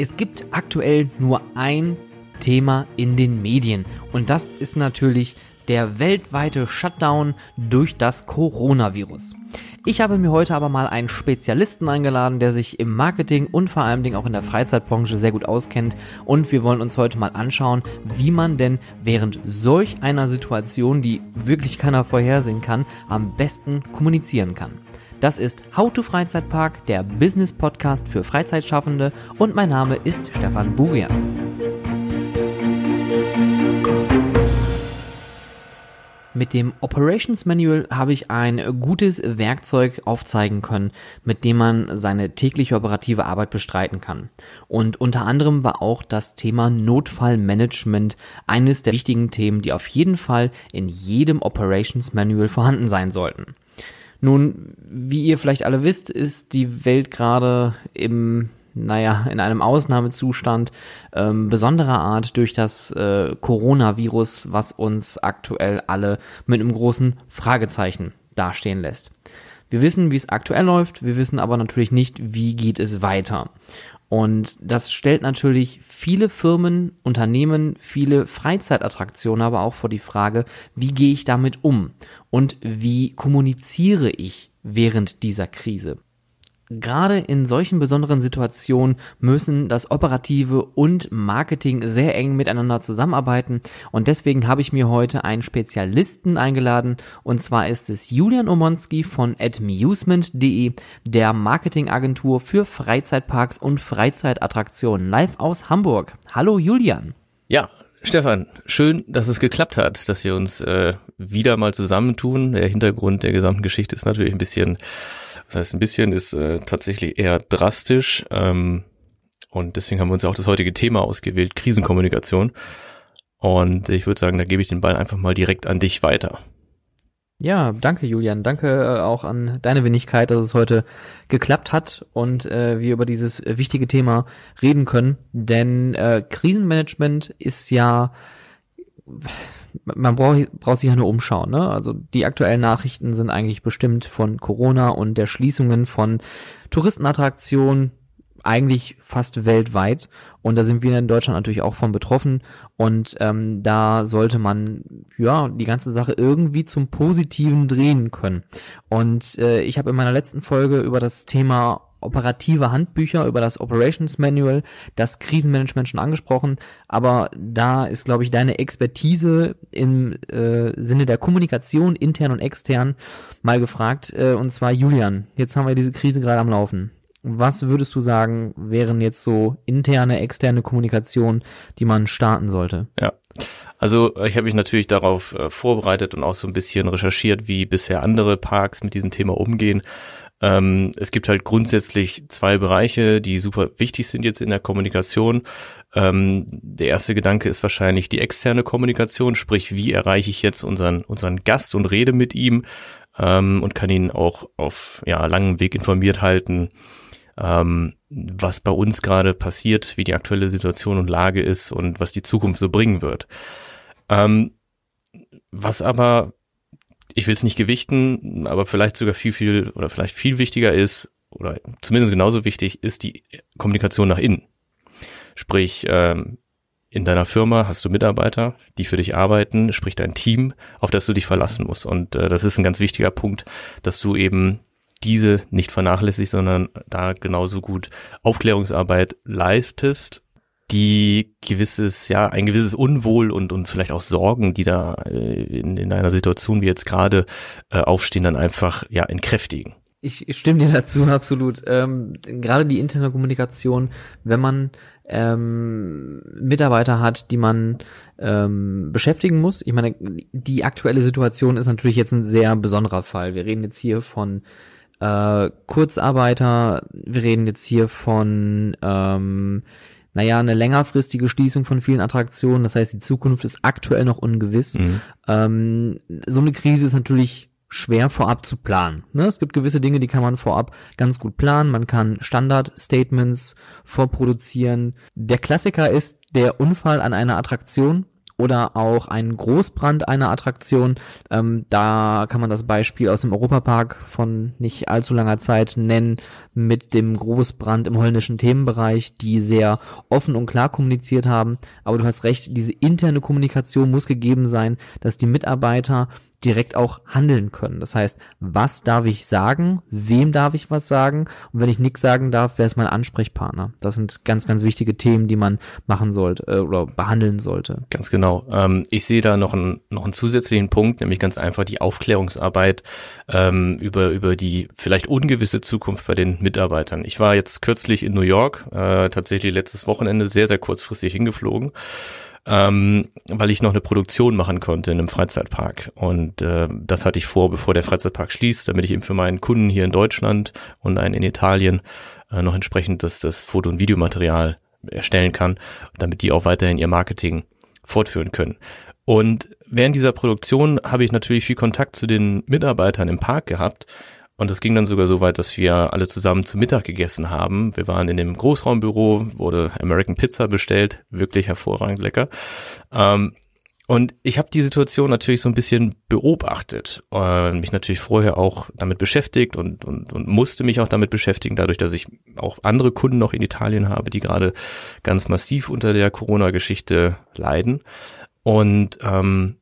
Es gibt aktuell nur ein Thema in den Medien und das ist natürlich der weltweite Shutdown durch das Coronavirus. Ich habe mir heute aber mal einen Spezialisten eingeladen, der sich im Marketing und vor allem auch in der Freizeitbranche sehr gut auskennt. Und wir wollen uns heute mal anschauen, wie man denn während solch einer Situation, die wirklich keiner vorhersehen kann, am besten kommunizieren kann. Das ist How to Freizeitpark, der Business Podcast für Freizeitschaffende und mein Name ist Stefan Burian. Mit dem Operations Manual habe ich ein gutes Werkzeug aufzeigen können, mit dem man seine tägliche operative Arbeit bestreiten kann. Und unter anderem war auch das Thema Notfallmanagement eines der wichtigen Themen, die auf jeden Fall in jedem Operations Manual vorhanden sein sollten. Nun, wie ihr vielleicht alle wisst, ist die Welt gerade im naja, in einem Ausnahmezustand ähm, besonderer Art durch das äh, Coronavirus, was uns aktuell alle mit einem großen Fragezeichen dastehen lässt. Wir wissen, wie es aktuell läuft, wir wissen aber natürlich nicht, wie geht es weiter. Und das stellt natürlich viele Firmen, Unternehmen, viele Freizeitattraktionen aber auch vor die Frage, wie gehe ich damit um und wie kommuniziere ich während dieser Krise? Gerade in solchen besonderen Situationen müssen das Operative und Marketing sehr eng miteinander zusammenarbeiten und deswegen habe ich mir heute einen Spezialisten eingeladen und zwar ist es Julian Omonski von admusement.de, der Marketingagentur für Freizeitparks und Freizeitattraktionen live aus Hamburg. Hallo Julian. Ja, Stefan, schön, dass es geklappt hat, dass wir uns äh, wieder mal zusammentun. Der Hintergrund der gesamten Geschichte ist natürlich ein bisschen das heißt, ein bisschen ist äh, tatsächlich eher drastisch. Ähm, und deswegen haben wir uns ja auch das heutige Thema ausgewählt, Krisenkommunikation. Und ich würde sagen, da gebe ich den Ball einfach mal direkt an dich weiter. Ja, danke Julian. Danke äh, auch an deine Wenigkeit, dass es heute geklappt hat und äh, wir über dieses wichtige Thema reden können. Denn äh, Krisenmanagement ist ja man braucht, braucht sich ja nur umschauen. Ne? Also die aktuellen Nachrichten sind eigentlich bestimmt von Corona und der Schließungen von Touristenattraktionen, eigentlich fast weltweit. Und da sind wir in Deutschland natürlich auch von betroffen. Und ähm, da sollte man ja die ganze Sache irgendwie zum Positiven drehen können. Und äh, ich habe in meiner letzten Folge über das Thema operative Handbücher, über das Operations Manual, das Krisenmanagement schon angesprochen, aber da ist, glaube ich, deine Expertise im äh, Sinne der Kommunikation intern und extern mal gefragt, äh, und zwar Julian, jetzt haben wir diese Krise gerade am Laufen. Was würdest du sagen, wären jetzt so interne, externe Kommunikation, die man starten sollte? Ja, also ich habe mich natürlich darauf äh, vorbereitet und auch so ein bisschen recherchiert, wie bisher andere Parks mit diesem Thema umgehen. Ähm, es gibt halt grundsätzlich zwei Bereiche, die super wichtig sind jetzt in der Kommunikation. Ähm, der erste Gedanke ist wahrscheinlich die externe Kommunikation, sprich, wie erreiche ich jetzt unseren, unseren Gast und rede mit ihm ähm, und kann ihn auch auf ja, langem Weg informiert halten, ähm, was bei uns gerade passiert, wie die aktuelle Situation und Lage ist und was die Zukunft so bringen wird. Ähm, was aber ich will es nicht gewichten, aber vielleicht sogar viel, viel oder vielleicht viel wichtiger ist, oder zumindest genauso wichtig, ist die Kommunikation nach innen. Sprich, ähm, in deiner Firma hast du Mitarbeiter, die für dich arbeiten, sprich dein Team, auf das du dich verlassen musst. Und äh, das ist ein ganz wichtiger Punkt, dass du eben diese nicht vernachlässigst, sondern da genauso gut Aufklärungsarbeit leistest die gewisses, ja, ein gewisses Unwohl und, und vielleicht auch Sorgen, die da äh, in, in einer Situation wie jetzt gerade äh, aufstehen, dann einfach ja entkräftigen. Ich stimme dir dazu, absolut. Ähm, gerade die interne Kommunikation, wenn man ähm, Mitarbeiter hat, die man ähm, beschäftigen muss. Ich meine, die aktuelle Situation ist natürlich jetzt ein sehr besonderer Fall. Wir reden jetzt hier von äh, Kurzarbeiter, wir reden jetzt hier von ähm, naja, eine längerfristige Schließung von vielen Attraktionen. Das heißt, die Zukunft ist aktuell noch ungewiss. Mhm. Ähm, so eine Krise ist natürlich schwer vorab zu planen. Ne? Es gibt gewisse Dinge, die kann man vorab ganz gut planen. Man kann Standard-Statements vorproduzieren. Der Klassiker ist der Unfall an einer Attraktion oder auch ein Großbrand einer Attraktion. Ähm, da kann man das Beispiel aus dem Europapark von nicht allzu langer Zeit nennen mit dem Großbrand im holländischen Themenbereich, die sehr offen und klar kommuniziert haben. Aber du hast recht, diese interne Kommunikation muss gegeben sein, dass die Mitarbeiter direkt auch handeln können. Das heißt, was darf ich sagen? Wem darf ich was sagen? Und wenn ich nichts sagen darf, wer ist mein Ansprechpartner? Das sind ganz, ganz wichtige Themen, die man machen sollte äh, oder behandeln sollte. Ganz genau. Ähm, ich sehe da noch, ein, noch einen zusätzlichen Punkt, nämlich ganz einfach die Aufklärungsarbeit ähm, über, über die vielleicht ungewisse Zukunft bei den Mitarbeitern. Ich war jetzt kürzlich in New York, äh, tatsächlich letztes Wochenende sehr, sehr kurzfristig hingeflogen ähm, weil ich noch eine Produktion machen konnte in einem Freizeitpark. Und äh, das hatte ich vor, bevor der Freizeitpark schließt, damit ich eben für meinen Kunden hier in Deutschland und einen in Italien äh, noch entsprechend das, das Foto- und Videomaterial erstellen kann, damit die auch weiterhin ihr Marketing fortführen können. Und während dieser Produktion habe ich natürlich viel Kontakt zu den Mitarbeitern im Park gehabt, und das ging dann sogar so weit, dass wir alle zusammen zu Mittag gegessen haben. Wir waren in dem Großraumbüro, wurde American Pizza bestellt, wirklich hervorragend lecker. Ähm, und ich habe die Situation natürlich so ein bisschen beobachtet und äh, mich natürlich vorher auch damit beschäftigt und, und, und musste mich auch damit beschäftigen, dadurch, dass ich auch andere Kunden noch in Italien habe, die gerade ganz massiv unter der Corona-Geschichte leiden. Und ähm,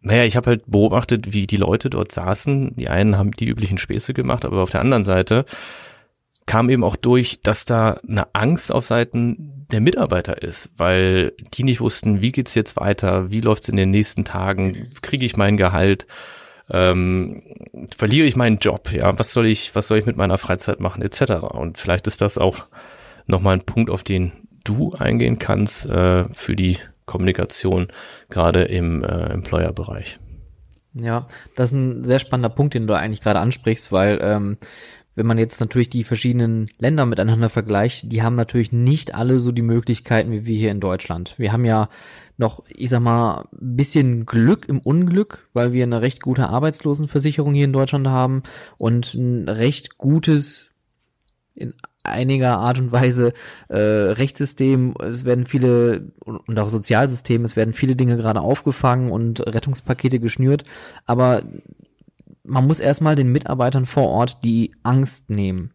naja, ich habe halt beobachtet, wie die Leute dort saßen. Die einen haben die üblichen Späße gemacht, aber auf der anderen Seite kam eben auch durch, dass da eine Angst auf Seiten der Mitarbeiter ist, weil die nicht wussten, wie geht's jetzt weiter, wie läuft's in den nächsten Tagen, kriege ich mein Gehalt, ähm, verliere ich meinen Job, ja, was soll ich, was soll ich mit meiner Freizeit machen, etc. Und vielleicht ist das auch nochmal ein Punkt, auf den du eingehen kannst äh, für die Kommunikation, gerade im äh, Employer-Bereich. Ja, das ist ein sehr spannender Punkt, den du eigentlich gerade ansprichst, weil ähm, wenn man jetzt natürlich die verschiedenen Länder miteinander vergleicht, die haben natürlich nicht alle so die Möglichkeiten wie wir hier in Deutschland. Wir haben ja noch, ich sag mal, ein bisschen Glück im Unglück, weil wir eine recht gute Arbeitslosenversicherung hier in Deutschland haben und ein recht gutes in einiger Art und Weise äh, Rechtssystem, es werden viele und auch Sozialsystem, es werden viele Dinge gerade aufgefangen und Rettungspakete geschnürt, aber man muss erstmal den Mitarbeitern vor Ort die Angst nehmen.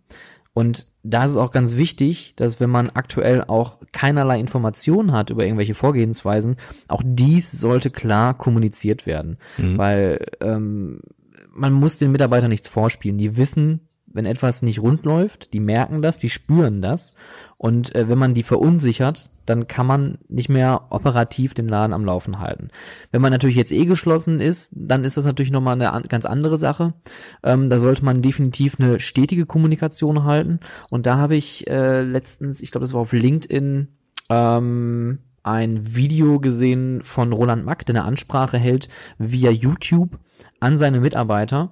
Und da ist es auch ganz wichtig, dass wenn man aktuell auch keinerlei Informationen hat über irgendwelche Vorgehensweisen, auch dies sollte klar kommuniziert werden. Mhm. Weil ähm, man muss den Mitarbeitern nichts vorspielen. Die wissen, wenn etwas nicht rund läuft, die merken das, die spüren das. Und äh, wenn man die verunsichert, dann kann man nicht mehr operativ den Laden am Laufen halten. Wenn man natürlich jetzt eh geschlossen ist, dann ist das natürlich nochmal eine an ganz andere Sache. Ähm, da sollte man definitiv eine stetige Kommunikation halten. Und da habe ich äh, letztens, ich glaube, das war auf LinkedIn, ähm, ein Video gesehen von Roland Mack, der eine Ansprache hält via YouTube an seine Mitarbeiter,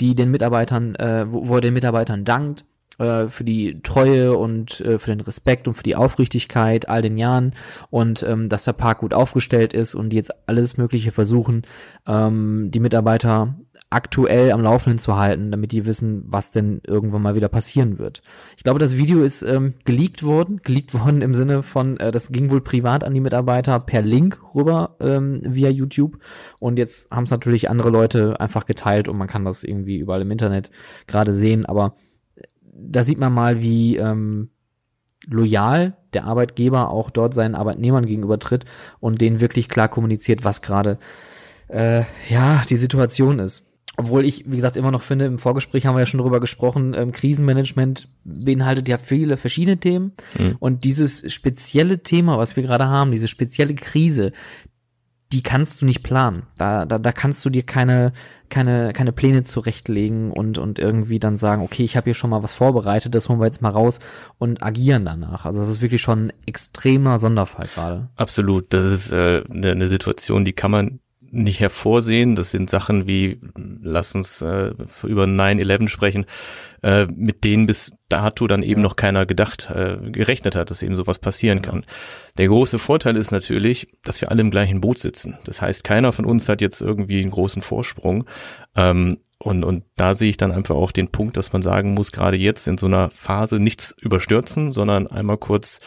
die den Mitarbeitern, äh, wo, wo er den Mitarbeitern dankt äh, für die Treue und äh, für den Respekt und für die Aufrichtigkeit all den Jahren und ähm, dass der Park gut aufgestellt ist und die jetzt alles Mögliche versuchen, ähm, die Mitarbeiter aktuell am Laufenden zu halten, damit die wissen, was denn irgendwann mal wieder passieren wird. Ich glaube, das Video ist ähm, geleakt worden, geleakt worden im Sinne von, äh, das ging wohl privat an die Mitarbeiter per Link rüber ähm, via YouTube und jetzt haben es natürlich andere Leute einfach geteilt und man kann das irgendwie überall im Internet gerade sehen, aber äh, da sieht man mal, wie ähm, loyal der Arbeitgeber auch dort seinen Arbeitnehmern gegenüber tritt und denen wirklich klar kommuniziert, was gerade äh, ja die Situation ist obwohl ich, wie gesagt, immer noch finde, im Vorgespräch haben wir ja schon drüber gesprochen, ähm, Krisenmanagement beinhaltet ja viele verschiedene Themen. Mhm. Und dieses spezielle Thema, was wir gerade haben, diese spezielle Krise, die kannst du nicht planen. Da, da, da kannst du dir keine, keine, keine Pläne zurechtlegen und, und irgendwie dann sagen, okay, ich habe hier schon mal was vorbereitet, das holen wir jetzt mal raus und agieren danach. Also das ist wirklich schon ein extremer Sonderfall gerade. Absolut. Das ist äh, ne eine Situation, die kann man nicht hervorsehen. Das sind Sachen wie, lass uns äh, über 9-11 sprechen, äh, mit denen bis dato dann eben noch keiner gedacht, äh, gerechnet hat, dass eben sowas passieren kann. Der große Vorteil ist natürlich, dass wir alle im gleichen Boot sitzen. Das heißt, keiner von uns hat jetzt irgendwie einen großen Vorsprung. Ähm, und, und da sehe ich dann einfach auch den Punkt, dass man sagen muss, gerade jetzt in so einer Phase nichts überstürzen, sondern einmal kurz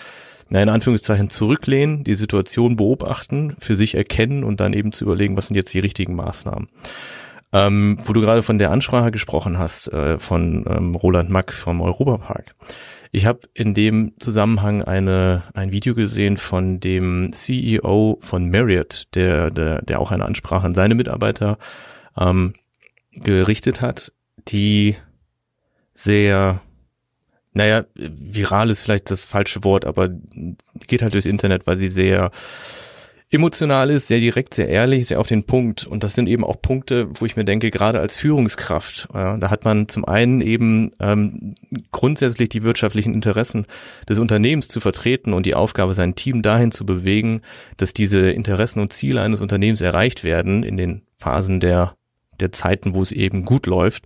na, in Anführungszeichen zurücklehnen, die Situation beobachten, für sich erkennen und dann eben zu überlegen, was sind jetzt die richtigen Maßnahmen. Ähm, wo du gerade von der Ansprache gesprochen hast, äh, von ähm, Roland Mack vom Europapark. Ich habe in dem Zusammenhang eine, ein Video gesehen von dem CEO von Marriott, der, der, der auch eine Ansprache an seine Mitarbeiter ähm, gerichtet hat, die sehr naja, viral ist vielleicht das falsche Wort, aber geht halt durchs Internet, weil sie sehr emotional ist, sehr direkt, sehr ehrlich, sehr auf den Punkt. Und das sind eben auch Punkte, wo ich mir denke, gerade als Führungskraft, ja, da hat man zum einen eben ähm, grundsätzlich die wirtschaftlichen Interessen des Unternehmens zu vertreten und die Aufgabe, sein Team dahin zu bewegen, dass diese Interessen und Ziele eines Unternehmens erreicht werden in den Phasen der, der Zeiten, wo es eben gut läuft.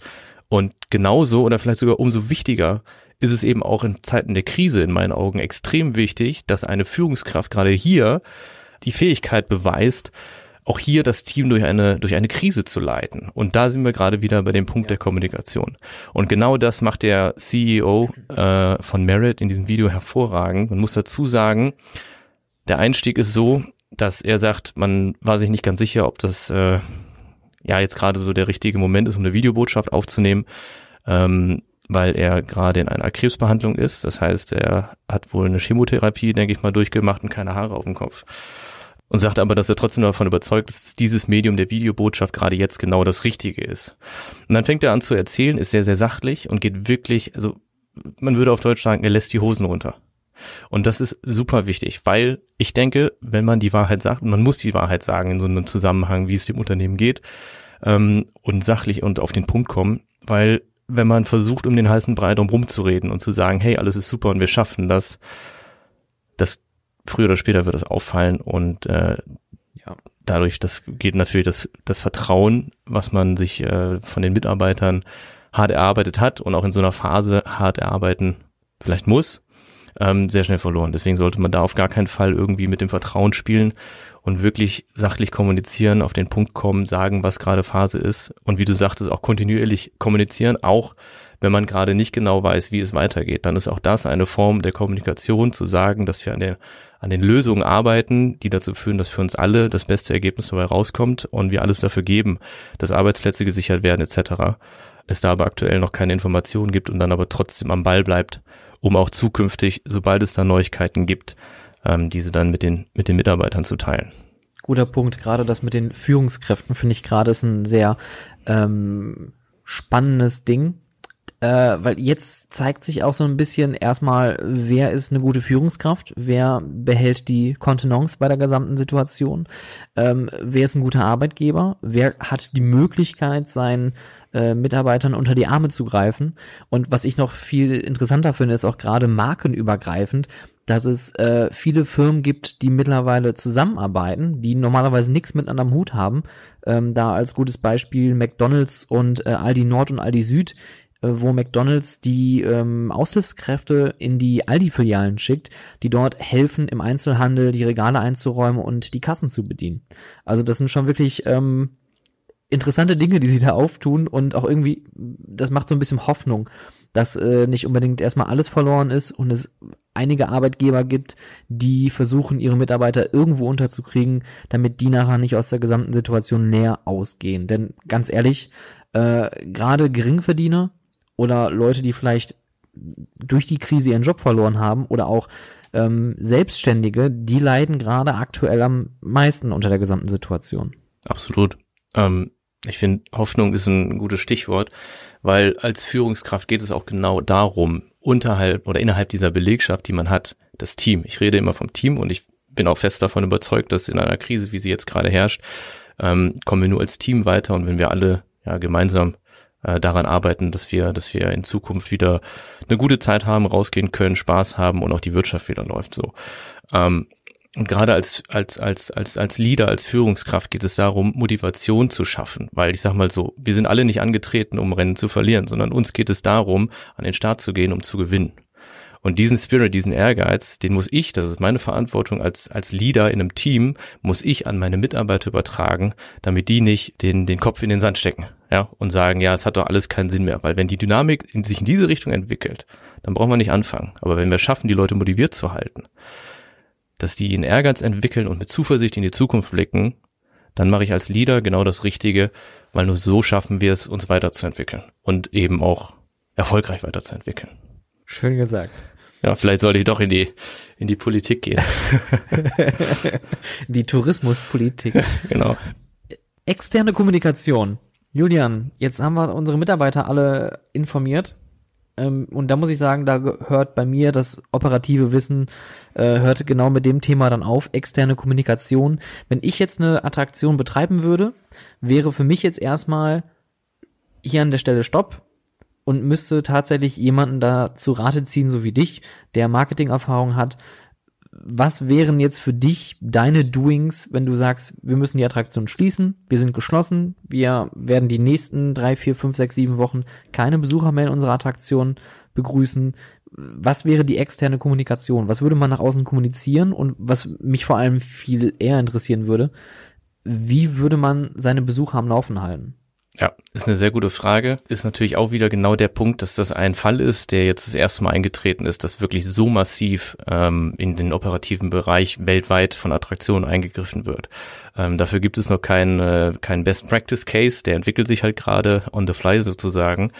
Und genauso oder vielleicht sogar umso wichtiger ist es eben auch in Zeiten der Krise in meinen Augen extrem wichtig, dass eine Führungskraft gerade hier die Fähigkeit beweist, auch hier das Team durch eine, durch eine Krise zu leiten. Und da sind wir gerade wieder bei dem Punkt der Kommunikation. Und genau das macht der CEO äh, von Merit in diesem Video hervorragend. Man muss dazu sagen, der Einstieg ist so, dass er sagt, man war sich nicht ganz sicher, ob das äh, ja jetzt gerade so der richtige Moment ist, um eine Videobotschaft aufzunehmen. Ähm, weil er gerade in einer Krebsbehandlung ist. Das heißt, er hat wohl eine Chemotherapie, denke ich mal, durchgemacht und keine Haare auf dem Kopf. Und sagt aber, dass er trotzdem davon überzeugt ist, dass dieses Medium der Videobotschaft gerade jetzt genau das Richtige ist. Und dann fängt er an zu erzählen, ist sehr, sehr sachlich und geht wirklich, also man würde auf Deutsch sagen, er lässt die Hosen runter. Und das ist super wichtig, weil ich denke, wenn man die Wahrheit sagt, und man muss die Wahrheit sagen in so einem Zusammenhang, wie es dem Unternehmen geht, ähm, und sachlich und auf den Punkt kommen, weil wenn man versucht, um den heißen Brei drum rumzureden und zu sagen, hey, alles ist super und wir schaffen das, das früher oder später wird das auffallen und äh, ja. dadurch, das geht natürlich das, das Vertrauen, was man sich äh, von den Mitarbeitern hart erarbeitet hat und auch in so einer Phase hart erarbeiten vielleicht muss, ähm, sehr schnell verloren. Deswegen sollte man da auf gar keinen Fall irgendwie mit dem Vertrauen spielen und wirklich sachlich kommunizieren, auf den Punkt kommen, sagen, was gerade Phase ist und wie du sagtest, auch kontinuierlich kommunizieren, auch wenn man gerade nicht genau weiß, wie es weitergeht, dann ist auch das eine Form der Kommunikation, zu sagen, dass wir an, der, an den Lösungen arbeiten, die dazu führen, dass für uns alle das beste Ergebnis dabei rauskommt und wir alles dafür geben, dass Arbeitsplätze gesichert werden etc. Es da aber aktuell noch keine Informationen gibt und dann aber trotzdem am Ball bleibt, um auch zukünftig, sobald es da Neuigkeiten gibt, ähm, diese dann mit den, mit den Mitarbeitern zu teilen. Guter Punkt. Gerade das mit den Führungskräften finde ich gerade ist ein sehr ähm, spannendes Ding, äh, weil jetzt zeigt sich auch so ein bisschen erstmal, wer ist eine gute Führungskraft, wer behält die Kontenance bei der gesamten Situation, ähm, wer ist ein guter Arbeitgeber, wer hat die Möglichkeit, seinen äh, Mitarbeitern unter die Arme zu greifen. Und was ich noch viel interessanter finde, ist auch gerade markenübergreifend, dass es äh, viele Firmen gibt, die mittlerweile zusammenarbeiten, die normalerweise nichts miteinander am Hut haben. Ähm, da als gutes Beispiel McDonald's und äh, Aldi Nord und Aldi Süd, äh, wo McDonald's die ähm, Aushilfskräfte in die Aldi-Filialen schickt, die dort helfen, im Einzelhandel die Regale einzuräumen und die Kassen zu bedienen. Also das sind schon wirklich ähm, interessante Dinge, die sie da auftun und auch irgendwie, das macht so ein bisschen Hoffnung dass äh, nicht unbedingt erstmal alles verloren ist und es einige Arbeitgeber gibt, die versuchen, ihre Mitarbeiter irgendwo unterzukriegen, damit die nachher nicht aus der gesamten Situation leer ausgehen. Denn ganz ehrlich, äh, gerade Geringverdiener oder Leute, die vielleicht durch die Krise ihren Job verloren haben oder auch ähm, Selbstständige, die leiden gerade aktuell am meisten unter der gesamten Situation. Absolut. Ähm, ich finde, Hoffnung ist ein gutes Stichwort. Weil als Führungskraft geht es auch genau darum, unterhalb oder innerhalb dieser Belegschaft, die man hat, das Team. Ich rede immer vom Team und ich bin auch fest davon überzeugt, dass in einer Krise, wie sie jetzt gerade herrscht, ähm, kommen wir nur als Team weiter und wenn wir alle ja, gemeinsam äh, daran arbeiten, dass wir, dass wir in Zukunft wieder eine gute Zeit haben, rausgehen können, Spaß haben und auch die Wirtschaft wieder läuft. So. Ähm, und gerade als, als, als, als, als Leader, als Führungskraft geht es darum, Motivation zu schaffen. Weil ich sag mal so, wir sind alle nicht angetreten, um Rennen zu verlieren, sondern uns geht es darum, an den Start zu gehen, um zu gewinnen. Und diesen Spirit, diesen Ehrgeiz, den muss ich, das ist meine Verantwortung als, als Leader in einem Team, muss ich an meine Mitarbeiter übertragen, damit die nicht den, den Kopf in den Sand stecken, ja, und sagen, ja, es hat doch alles keinen Sinn mehr. Weil wenn die Dynamik in, sich in diese Richtung entwickelt, dann brauchen wir nicht anfangen. Aber wenn wir schaffen, die Leute motiviert zu halten, dass die ihren Ehrgeiz entwickeln und mit Zuversicht in die Zukunft blicken, dann mache ich als Leader genau das Richtige, weil nur so schaffen wir es, uns weiterzuentwickeln und eben auch erfolgreich weiterzuentwickeln. Schön gesagt. Ja, vielleicht sollte ich doch in die, in die Politik gehen. die Tourismuspolitik. Genau. Externe Kommunikation. Julian, jetzt haben wir unsere Mitarbeiter alle informiert ähm, und da muss ich sagen, da hört bei mir das operative Wissen, äh, hört genau mit dem Thema dann auf, externe Kommunikation. Wenn ich jetzt eine Attraktion betreiben würde, wäre für mich jetzt erstmal hier an der Stelle Stopp und müsste tatsächlich jemanden da zu Rate ziehen, so wie dich, der Marketingerfahrung hat, was wären jetzt für dich deine Doings, wenn du sagst, wir müssen die Attraktion schließen, wir sind geschlossen, wir werden die nächsten drei, vier, fünf, sechs, sieben Wochen keine Besucher mehr in unserer Attraktion begrüßen. Was wäre die externe Kommunikation? Was würde man nach außen kommunizieren? Und was mich vor allem viel eher interessieren würde, wie würde man seine Besucher am Laufen halten? Ja, ist eine sehr gute Frage. Ist natürlich auch wieder genau der Punkt, dass das ein Fall ist, der jetzt das erste Mal eingetreten ist, dass wirklich so massiv ähm, in den operativen Bereich weltweit von Attraktionen eingegriffen wird. Ähm, dafür gibt es noch keinen äh, kein Best Practice Case, der entwickelt sich halt gerade on the fly sozusagen.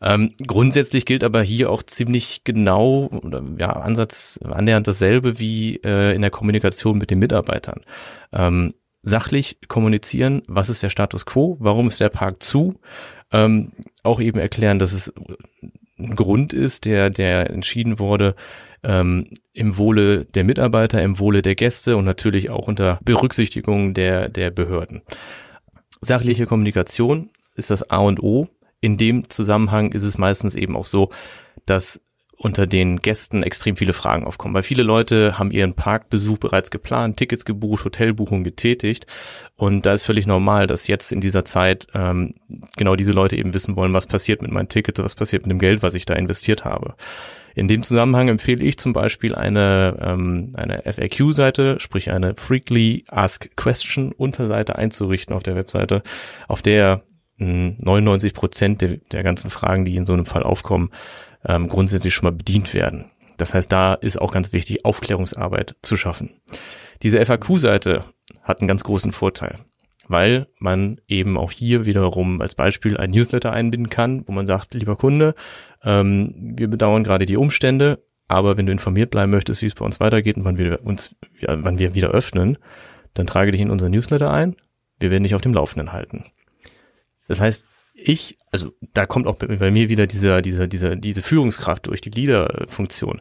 Ähm, grundsätzlich gilt aber hier auch ziemlich genau oder ja Ansatz annähernd dasselbe wie äh, in der Kommunikation mit den Mitarbeitern. Ähm, sachlich kommunizieren, was ist der Status quo, warum ist der Park zu, ähm, auch eben erklären, dass es ein Grund ist, der, der entschieden wurde, ähm, im Wohle der Mitarbeiter, im Wohle der Gäste und natürlich auch unter Berücksichtigung der, der Behörden. Sachliche Kommunikation ist das A und O. In dem Zusammenhang ist es meistens eben auch so, dass unter den Gästen extrem viele Fragen aufkommen, weil viele Leute haben ihren Parkbesuch bereits geplant, Tickets gebucht, Hotelbuchungen getätigt und da ist völlig normal, dass jetzt in dieser Zeit ähm, genau diese Leute eben wissen wollen, was passiert mit meinen Tickets, was passiert mit dem Geld, was ich da investiert habe. In dem Zusammenhang empfehle ich zum Beispiel eine, ähm, eine FAQ-Seite, sprich eine Freakly Ask Question Unterseite einzurichten auf der Webseite, auf der 99 hm, Prozent der, der ganzen Fragen, die in so einem Fall aufkommen, ähm, grundsätzlich schon mal bedient werden. Das heißt, da ist auch ganz wichtig, Aufklärungsarbeit zu schaffen. Diese FAQ-Seite hat einen ganz großen Vorteil, weil man eben auch hier wiederum als Beispiel ein Newsletter einbinden kann, wo man sagt, lieber Kunde, ähm, wir bedauern gerade die Umstände, aber wenn du informiert bleiben möchtest, wie es bei uns weitergeht und wann wir uns, wann wir wieder öffnen, dann trage dich in unser Newsletter ein. Wir werden dich auf dem Laufenden halten. Das heißt, ich, also da kommt auch bei mir wieder dieser, dieser, dieser, diese Führungskraft durch die Leader-Funktion.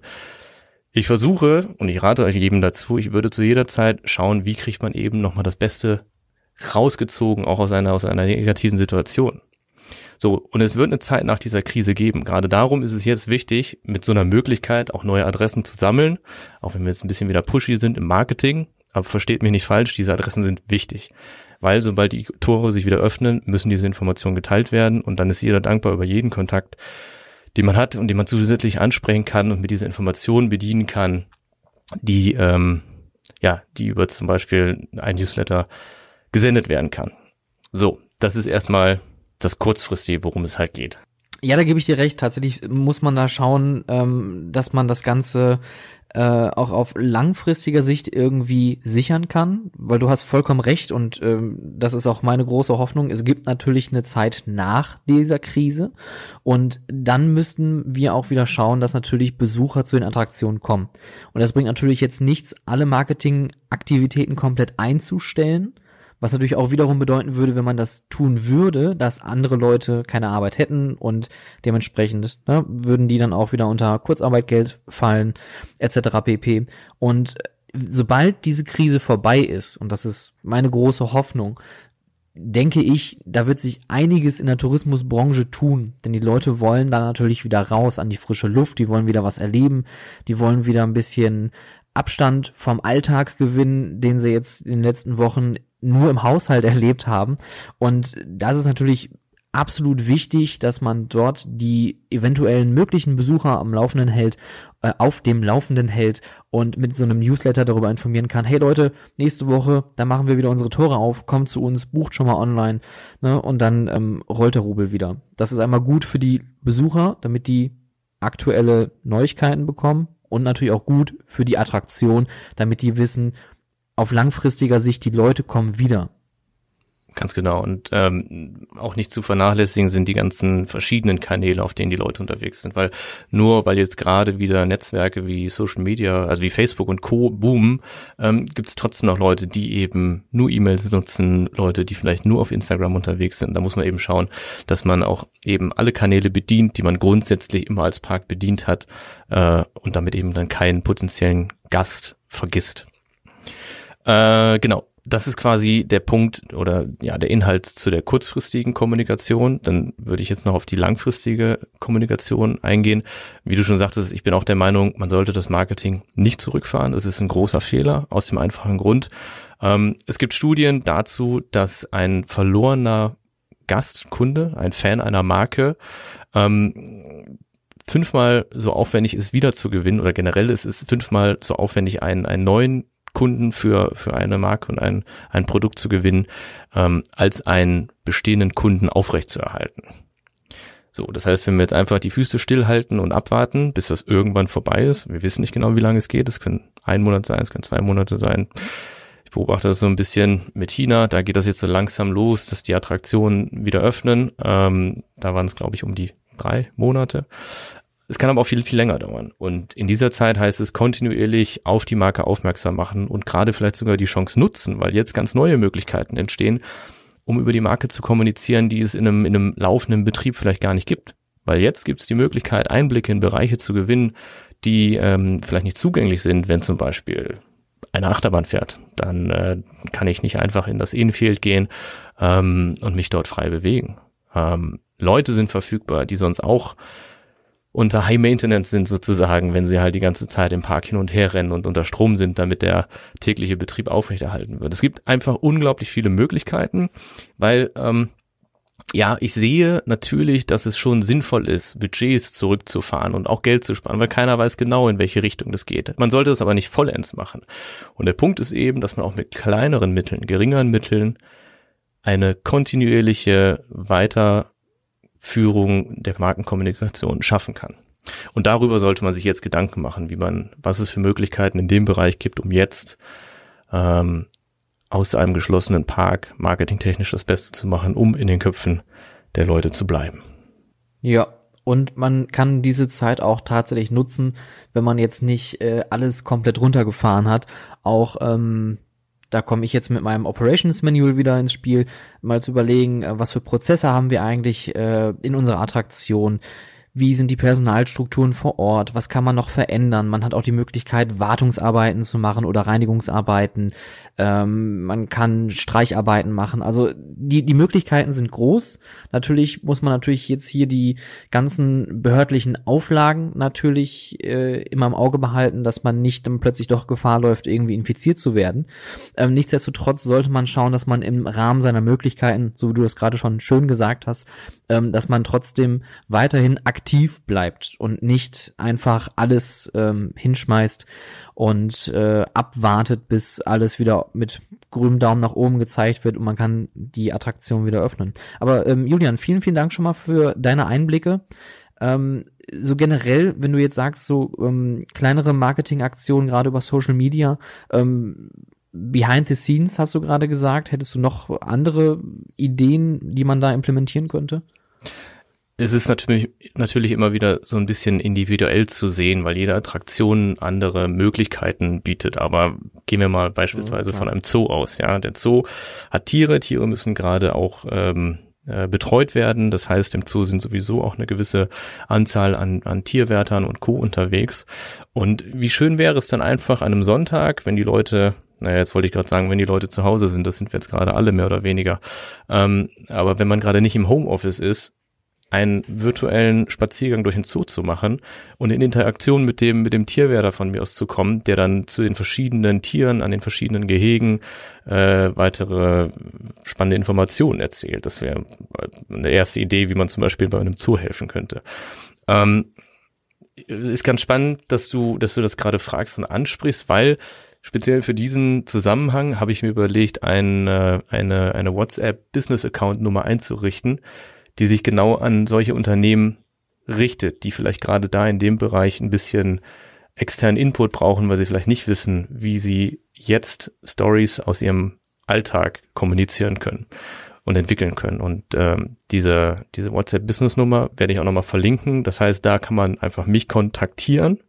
Ich versuche, und ich rate euch jedem dazu, ich würde zu jeder Zeit schauen, wie kriegt man eben nochmal das Beste rausgezogen, auch aus einer, aus einer negativen Situation. So, und es wird eine Zeit nach dieser Krise geben. Gerade darum ist es jetzt wichtig, mit so einer Möglichkeit auch neue Adressen zu sammeln, auch wenn wir jetzt ein bisschen wieder pushy sind im Marketing, aber versteht mich nicht falsch, diese Adressen sind wichtig weil sobald die Tore sich wieder öffnen, müssen diese Informationen geteilt werden und dann ist jeder dankbar über jeden Kontakt, den man hat und den man zusätzlich ansprechen kann und mit dieser Information bedienen kann, die, ähm, ja, die über zum Beispiel ein Newsletter gesendet werden kann. So, das ist erstmal das Kurzfristige, worum es halt geht. Ja, da gebe ich dir recht. Tatsächlich muss man da schauen, ähm, dass man das Ganze äh, auch auf langfristiger Sicht irgendwie sichern kann, weil du hast vollkommen recht und ähm, das ist auch meine große Hoffnung. Es gibt natürlich eine Zeit nach dieser Krise und dann müssten wir auch wieder schauen, dass natürlich Besucher zu den Attraktionen kommen. Und das bringt natürlich jetzt nichts, alle Marketingaktivitäten komplett einzustellen, was natürlich auch wiederum bedeuten würde, wenn man das tun würde, dass andere Leute keine Arbeit hätten und dementsprechend ne, würden die dann auch wieder unter Kurzarbeitgeld fallen, etc. pp. Und äh, sobald diese Krise vorbei ist, und das ist meine große Hoffnung, denke ich, da wird sich einiges in der Tourismusbranche tun, denn die Leute wollen dann natürlich wieder raus an die frische Luft, die wollen wieder was erleben, die wollen wieder ein bisschen Abstand vom Alltag gewinnen, den sie jetzt in den letzten Wochen nur im Haushalt erlebt haben. Und das ist natürlich absolut wichtig, dass man dort die eventuellen möglichen Besucher am Laufenden hält, äh, auf dem Laufenden hält und mit so einem Newsletter darüber informieren kann. Hey Leute, nächste Woche, da machen wir wieder unsere Tore auf, kommt zu uns, bucht schon mal online, ne? Und dann ähm, rollt der Rubel wieder. Das ist einmal gut für die Besucher, damit die aktuelle Neuigkeiten bekommen und natürlich auch gut für die Attraktion, damit die wissen, auf langfristiger Sicht, die Leute kommen wieder. Ganz genau. Und ähm, auch nicht zu vernachlässigen sind die ganzen verschiedenen Kanäle, auf denen die Leute unterwegs sind. Weil nur weil jetzt gerade wieder Netzwerke wie Social Media, also wie Facebook und Co. boomen, ähm, gibt es trotzdem noch Leute, die eben nur E-Mails nutzen, Leute, die vielleicht nur auf Instagram unterwegs sind. Da muss man eben schauen, dass man auch eben alle Kanäle bedient, die man grundsätzlich immer als Park bedient hat äh, und damit eben dann keinen potenziellen Gast vergisst. Äh, genau. Das ist quasi der Punkt oder ja, der Inhalt zu der kurzfristigen Kommunikation. Dann würde ich jetzt noch auf die langfristige Kommunikation eingehen. Wie du schon sagtest, ich bin auch der Meinung, man sollte das Marketing nicht zurückfahren. Das ist ein großer Fehler aus dem einfachen Grund. Ähm, es gibt Studien dazu, dass ein verlorener Gastkunde, ein Fan einer Marke, ähm, fünfmal so aufwendig ist, wieder zu gewinnen oder generell ist es fünfmal so aufwendig, einen, einen neuen Kunden für, für eine Marke und ein, ein Produkt zu gewinnen, ähm, als einen bestehenden Kunden aufrechtzuerhalten. So, das heißt, wenn wir jetzt einfach die Füße stillhalten und abwarten, bis das irgendwann vorbei ist, wir wissen nicht genau, wie lange es geht, es können ein Monat sein, es können zwei Monate sein. Ich beobachte das so ein bisschen mit China, da geht das jetzt so langsam los, dass die Attraktionen wieder öffnen. Ähm, da waren es, glaube ich, um die drei Monate. Es kann aber auch viel, viel länger dauern. Und in dieser Zeit heißt es kontinuierlich auf die Marke aufmerksam machen und gerade vielleicht sogar die Chance nutzen, weil jetzt ganz neue Möglichkeiten entstehen, um über die Marke zu kommunizieren, die es in einem, in einem laufenden Betrieb vielleicht gar nicht gibt. Weil jetzt gibt es die Möglichkeit, Einblicke in Bereiche zu gewinnen, die ähm, vielleicht nicht zugänglich sind, wenn zum Beispiel eine Achterbahn fährt. Dann äh, kann ich nicht einfach in das Infield gehen ähm, und mich dort frei bewegen. Ähm, Leute sind verfügbar, die sonst auch unter High Maintenance sind sozusagen, wenn sie halt die ganze Zeit im Park hin und her rennen und unter Strom sind, damit der tägliche Betrieb aufrechterhalten wird. Es gibt einfach unglaublich viele Möglichkeiten, weil ähm, ja, ich sehe natürlich, dass es schon sinnvoll ist, Budgets zurückzufahren und auch Geld zu sparen, weil keiner weiß genau, in welche Richtung das geht. Man sollte es aber nicht vollends machen. Und der Punkt ist eben, dass man auch mit kleineren Mitteln, geringeren Mitteln eine kontinuierliche weiter Führung der Markenkommunikation schaffen kann. Und darüber sollte man sich jetzt Gedanken machen, wie man, was es für Möglichkeiten in dem Bereich gibt, um jetzt ähm, aus einem geschlossenen Park marketingtechnisch das Beste zu machen, um in den Köpfen der Leute zu bleiben. Ja, und man kann diese Zeit auch tatsächlich nutzen, wenn man jetzt nicht äh, alles komplett runtergefahren hat, auch ähm, da komme ich jetzt mit meinem Operations Manual wieder ins Spiel, mal zu überlegen, äh, was für Prozesse haben wir eigentlich äh, in unserer Attraktion, wie sind die Personalstrukturen vor Ort, was kann man noch verändern. Man hat auch die Möglichkeit, Wartungsarbeiten zu machen oder Reinigungsarbeiten. Ähm, man kann Streicharbeiten machen. Also die, die Möglichkeiten sind groß. Natürlich muss man natürlich jetzt hier die ganzen behördlichen Auflagen natürlich äh, immer im Auge behalten, dass man nicht dann plötzlich doch Gefahr läuft, irgendwie infiziert zu werden. Ähm, nichtsdestotrotz sollte man schauen, dass man im Rahmen seiner Möglichkeiten, so wie du das gerade schon schön gesagt hast, ähm, dass man trotzdem weiterhin aktiv aktiv bleibt und nicht einfach alles ähm, hinschmeißt und äh, abwartet, bis alles wieder mit grünem Daumen nach oben gezeigt wird und man kann die Attraktion wieder öffnen. Aber ähm, Julian, vielen, vielen Dank schon mal für deine Einblicke. Ähm, so generell, wenn du jetzt sagst, so ähm, kleinere Marketingaktionen gerade über Social Media, ähm, Behind the Scenes hast du gerade gesagt, hättest du noch andere Ideen, die man da implementieren könnte? es ist natürlich, natürlich immer wieder so ein bisschen individuell zu sehen, weil jede Attraktion andere Möglichkeiten bietet. Aber gehen wir mal beispielsweise okay. Mhm, von einem Zoo aus. Ja, der Zoo hat Tiere. Tiere müssen gerade auch ähm, äh, betreut werden. Das heißt, im Zoo sind sowieso auch eine gewisse Anzahl an, an Tierwärtern und Co. unterwegs. Und wie schön wäre es dann einfach an einem Sonntag, wenn die Leute naja, jetzt wollte ich gerade sagen, wenn die Leute zu Hause sind, das sind wir jetzt gerade alle mehr oder weniger. Ähm, aber wenn man gerade nicht im Homeoffice ist, einen virtuellen Spaziergang durch den Zoo zu machen und in Interaktion mit dem, mit dem Tierwerder von mir aus zu kommen, der dann zu den verschiedenen Tieren an den verschiedenen Gehegen äh, weitere spannende Informationen erzählt. Das wäre eine erste Idee, wie man zum Beispiel bei einem Zoo helfen könnte. Ähm, ist ganz spannend, dass du, dass du das gerade fragst und ansprichst, weil speziell für diesen Zusammenhang habe ich mir überlegt, äh, eine, eine, eine WhatsApp-Business-Account-Nummer einzurichten, die sich genau an solche Unternehmen richtet, die vielleicht gerade da in dem Bereich ein bisschen externen Input brauchen, weil sie vielleicht nicht wissen, wie sie jetzt Stories aus ihrem Alltag kommunizieren können und entwickeln können. Und ähm, diese, diese WhatsApp-Business-Nummer werde ich auch nochmal verlinken. Das heißt, da kann man einfach mich kontaktieren,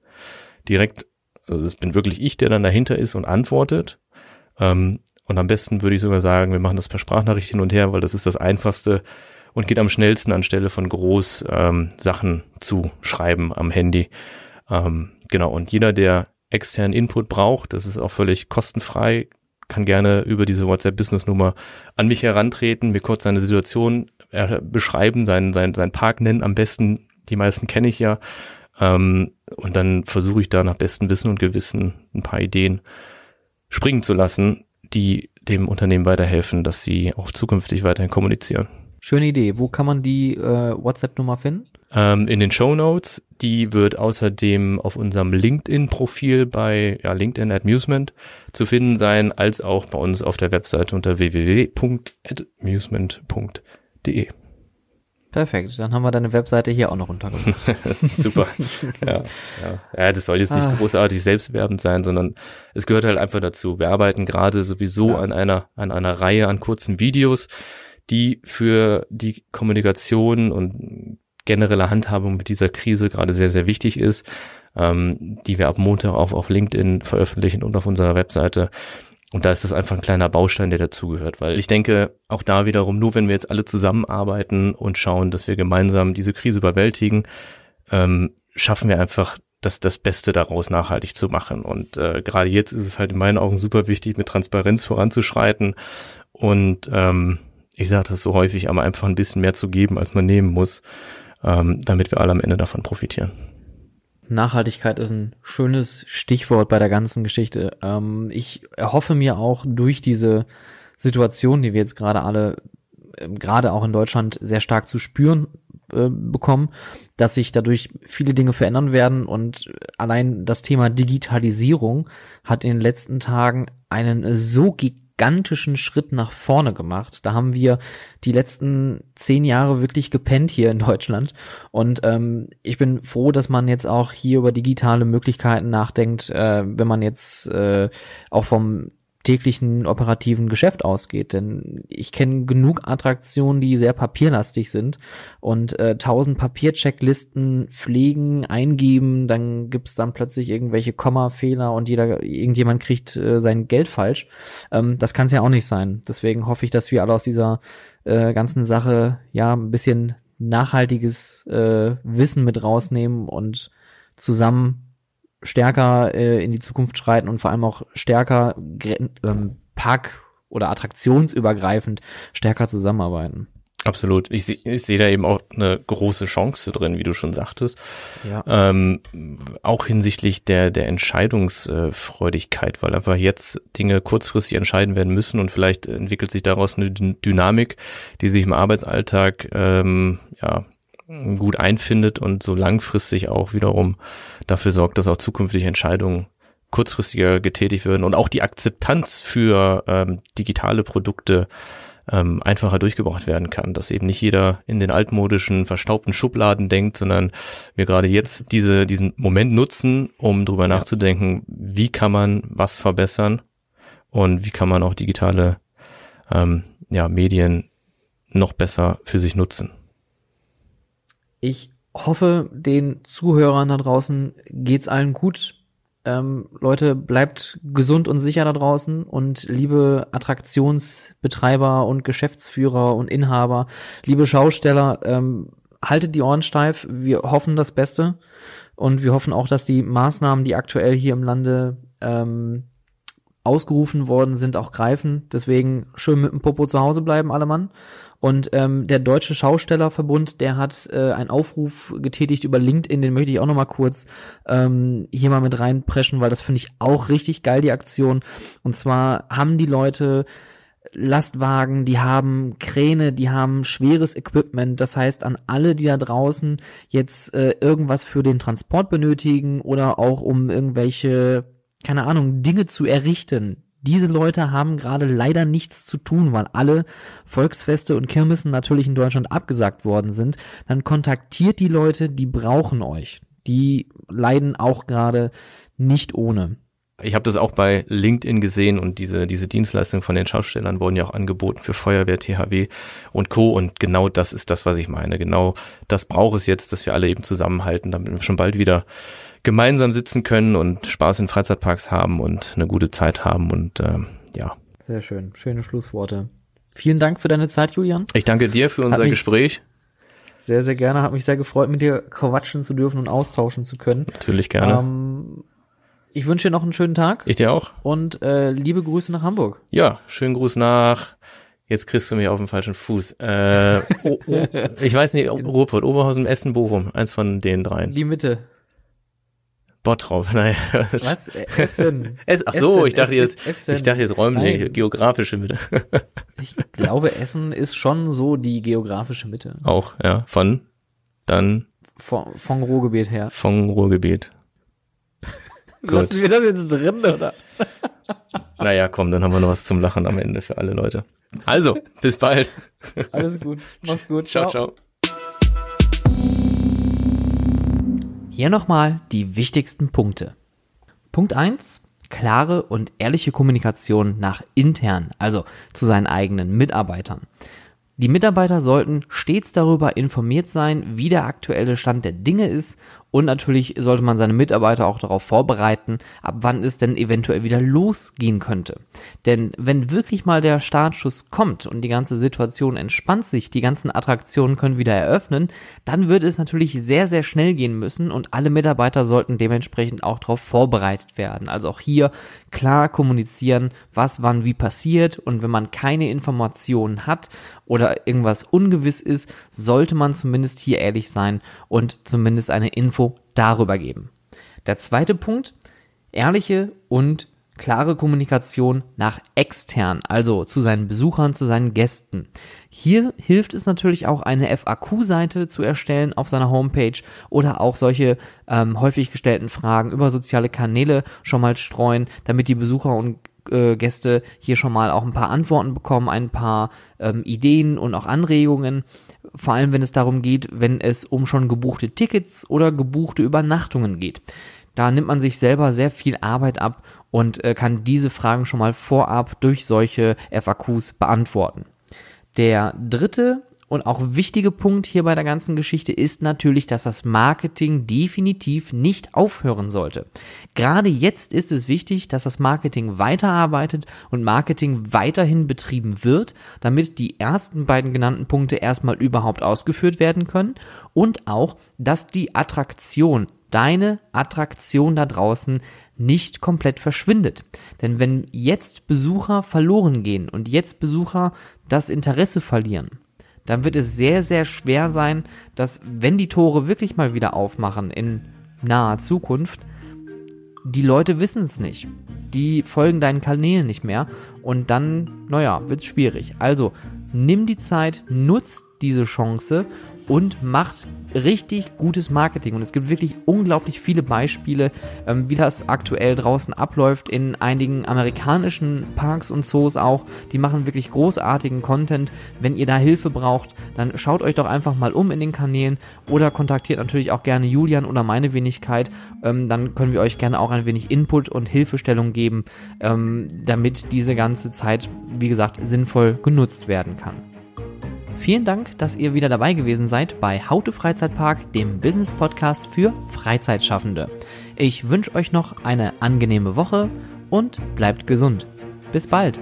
direkt, also es bin wirklich ich, der dann dahinter ist und antwortet. Ähm, und am besten würde ich sogar sagen, wir machen das per Sprachnachricht hin und her, weil das ist das Einfachste, und geht am schnellsten anstelle von groß ähm, Sachen zu schreiben am Handy. Ähm, genau, und jeder, der externen Input braucht, das ist auch völlig kostenfrei, kann gerne über diese WhatsApp-Business-Nummer an mich herantreten, mir kurz seine Situation äh, beschreiben, seinen, seinen, seinen Park nennen am besten. Die meisten kenne ich ja. Ähm, und dann versuche ich da nach bestem Wissen und Gewissen ein paar Ideen springen zu lassen, die dem Unternehmen weiterhelfen, dass sie auch zukünftig weiterhin kommunizieren. Schöne Idee. Wo kann man die äh, WhatsApp-Nummer finden? Ähm, in den Show Notes. Die wird außerdem auf unserem LinkedIn-Profil bei ja, LinkedIn Amusement zu finden sein, als auch bei uns auf der Webseite unter www.amusement.de. Perfekt, dann haben wir deine Webseite hier auch noch runtergenommen. Super. ja, ja. ja, das soll jetzt nicht ah. großartig selbstwerbend sein, sondern es gehört halt einfach dazu. Wir arbeiten gerade sowieso ja. an einer an einer Reihe an kurzen Videos die für die Kommunikation und generelle Handhabung mit dieser Krise gerade sehr, sehr wichtig ist, ähm, die wir ab Montag auch auf LinkedIn veröffentlichen und auf unserer Webseite. Und da ist das einfach ein kleiner Baustein, der dazugehört, weil ich denke, auch da wiederum, nur wenn wir jetzt alle zusammenarbeiten und schauen, dass wir gemeinsam diese Krise überwältigen, ähm, schaffen wir einfach das, das Beste daraus nachhaltig zu machen. Und äh, gerade jetzt ist es halt in meinen Augen super wichtig, mit Transparenz voranzuschreiten und ähm, ich sage das so häufig, aber einfach ein bisschen mehr zu geben, als man nehmen muss, ähm, damit wir alle am Ende davon profitieren. Nachhaltigkeit ist ein schönes Stichwort bei der ganzen Geschichte. Ähm, ich erhoffe mir auch durch diese Situation, die wir jetzt gerade alle, ähm, gerade auch in Deutschland, sehr stark zu spüren äh, bekommen, dass sich dadurch viele Dinge verändern werden und allein das Thema Digitalisierung hat in den letzten Tagen einen so gigantischen gigantischen Schritt nach vorne gemacht. Da haben wir die letzten zehn Jahre wirklich gepennt hier in Deutschland. Und ähm, ich bin froh, dass man jetzt auch hier über digitale Möglichkeiten nachdenkt, äh, wenn man jetzt äh, auch vom täglichen operativen Geschäft ausgeht. Denn ich kenne genug Attraktionen, die sehr papierlastig sind und äh, tausend Papierchecklisten pflegen, eingeben, dann gibt es dann plötzlich irgendwelche Kommafehler und jeder, irgendjemand kriegt äh, sein Geld falsch. Ähm, das es ja auch nicht sein. Deswegen hoffe ich, dass wir alle aus dieser äh, ganzen Sache ja ein bisschen nachhaltiges äh, Wissen mit rausnehmen und zusammen stärker äh, in die Zukunft schreiten und vor allem auch stärker ähm, Park- oder attraktionsübergreifend stärker zusammenarbeiten. Absolut. Ich, sehe ich sehe da eben auch eine große Chance drin, wie du schon sagtest. Ja. Ähm, auch hinsichtlich der, der Entscheidungsfreudigkeit, weil einfach jetzt Dinge kurzfristig entscheiden werden müssen und vielleicht entwickelt sich daraus eine D Dynamik, die sich im Arbeitsalltag ähm, ja, gut einfindet und so langfristig auch wiederum dafür sorgt, dass auch zukünftige Entscheidungen kurzfristiger getätigt werden und auch die Akzeptanz für ähm, digitale Produkte ähm, einfacher durchgebracht werden kann, dass eben nicht jeder in den altmodischen, verstaubten Schubladen denkt, sondern wir gerade jetzt diese, diesen Moment nutzen, um drüber ja. nachzudenken, wie kann man was verbessern und wie kann man auch digitale ähm, ja, Medien noch besser für sich nutzen. Ich hoffe, den Zuhörern da draußen geht's allen gut. Ähm, Leute, bleibt gesund und sicher da draußen und liebe Attraktionsbetreiber und Geschäftsführer und Inhaber, liebe Schausteller, ähm, haltet die Ohren steif. Wir hoffen das Beste und wir hoffen auch, dass die Maßnahmen, die aktuell hier im Lande ähm, ausgerufen worden sind, auch greifen. Deswegen schön mit dem Popo zu Hause bleiben, alle Mann. Und ähm, der Deutsche Schaustellerverbund, der hat äh, einen Aufruf getätigt über LinkedIn, den möchte ich auch nochmal kurz ähm, hier mal mit reinpreschen, weil das finde ich auch richtig geil, die Aktion. Und zwar haben die Leute Lastwagen, die haben Kräne, die haben schweres Equipment. Das heißt, an alle, die da draußen jetzt äh, irgendwas für den Transport benötigen oder auch um irgendwelche, keine Ahnung, Dinge zu errichten, diese Leute haben gerade leider nichts zu tun, weil alle Volksfeste und Kirmessen natürlich in Deutschland abgesagt worden sind, dann kontaktiert die Leute, die brauchen euch. Die leiden auch gerade nicht ohne. Ich habe das auch bei LinkedIn gesehen und diese, diese Dienstleistungen von den Schaustellern wurden ja auch angeboten für Feuerwehr, THW und Co. Und genau das ist das, was ich meine. Genau das braucht es jetzt, dass wir alle eben zusammenhalten, damit wir schon bald wieder gemeinsam sitzen können und Spaß in Freizeitparks haben und eine gute Zeit haben und ähm, ja. Sehr schön, schöne Schlussworte. Vielen Dank für deine Zeit, Julian. Ich danke dir für unser Gespräch. Sehr, sehr gerne. Hat mich sehr gefreut, mit dir quatschen zu dürfen und austauschen zu können. Natürlich gerne. Ähm, ich wünsche dir noch einen schönen Tag. Ich dir auch. Und äh, liebe Grüße nach Hamburg. Ja, schönen Gruß nach. Jetzt kriegst du mich auf den falschen Fuß. Äh, oh, oh, ich weiß nicht, Ruhrpott, Oberhausen, Essen, Bochum. Eins von den dreien. Die Mitte. Bottrop, naja. Was? Essen. Es, ach so, Essen, ich dachte jetzt, Essen. ich dachte jetzt räumlich, Nein. geografische Mitte. ich glaube, Essen ist schon so die geografische Mitte. Auch, ja, von dann von, von Ruhrgebiet her. Von Ruhrgebiet. Lassen wir das jetzt drin, oder? naja, komm, dann haben wir noch was zum Lachen am Ende für alle Leute. Also, bis bald. Alles gut. Mach's gut. ciao. ciao. ciao. Hier nochmal die wichtigsten Punkte. Punkt 1. Klare und ehrliche Kommunikation nach intern, also zu seinen eigenen Mitarbeitern. Die Mitarbeiter sollten stets darüber informiert sein, wie der aktuelle Stand der Dinge ist und natürlich sollte man seine Mitarbeiter auch darauf vorbereiten, ab wann es denn eventuell wieder losgehen könnte. Denn wenn wirklich mal der Startschuss kommt und die ganze Situation entspannt sich, die ganzen Attraktionen können wieder eröffnen, dann wird es natürlich sehr, sehr schnell gehen müssen und alle Mitarbeiter sollten dementsprechend auch darauf vorbereitet werden. Also auch hier klar kommunizieren, was wann wie passiert und wenn man keine Informationen hat oder irgendwas ungewiss ist, sollte man zumindest hier ehrlich sein und zumindest eine Information Info darüber geben. Der zweite Punkt, ehrliche und klare Kommunikation nach extern, also zu seinen Besuchern, zu seinen Gästen. Hier hilft es natürlich auch, eine FAQ-Seite zu erstellen auf seiner Homepage oder auch solche ähm, häufig gestellten Fragen über soziale Kanäle schon mal streuen, damit die Besucher und äh, Gäste hier schon mal auch ein paar Antworten bekommen, ein paar ähm, Ideen und auch Anregungen vor allem wenn es darum geht, wenn es um schon gebuchte Tickets oder gebuchte Übernachtungen geht. Da nimmt man sich selber sehr viel Arbeit ab und äh, kann diese Fragen schon mal vorab durch solche FAQs beantworten. Der dritte und auch wichtiger Punkt hier bei der ganzen Geschichte ist natürlich, dass das Marketing definitiv nicht aufhören sollte. Gerade jetzt ist es wichtig, dass das Marketing weiterarbeitet und Marketing weiterhin betrieben wird, damit die ersten beiden genannten Punkte erstmal überhaupt ausgeführt werden können und auch, dass die Attraktion, deine Attraktion da draußen nicht komplett verschwindet. Denn wenn jetzt Besucher verloren gehen und jetzt Besucher das Interesse verlieren, dann wird es sehr, sehr schwer sein, dass, wenn die Tore wirklich mal wieder aufmachen in naher Zukunft, die Leute wissen es nicht. Die folgen deinen Kanälen nicht mehr und dann, naja, wird es schwierig. Also nimm die Zeit, nutz diese Chance und macht richtig gutes Marketing. Und es gibt wirklich unglaublich viele Beispiele, ähm, wie das aktuell draußen abläuft in einigen amerikanischen Parks und Zoos auch. Die machen wirklich großartigen Content. Wenn ihr da Hilfe braucht, dann schaut euch doch einfach mal um in den Kanälen oder kontaktiert natürlich auch gerne Julian oder meine Wenigkeit. Ähm, dann können wir euch gerne auch ein wenig Input und Hilfestellung geben, ähm, damit diese ganze Zeit, wie gesagt, sinnvoll genutzt werden kann. Vielen Dank, dass ihr wieder dabei gewesen seid bei Haute Freizeitpark, dem Business Podcast für Freizeitschaffende. Ich wünsche euch noch eine angenehme Woche und bleibt gesund. Bis bald!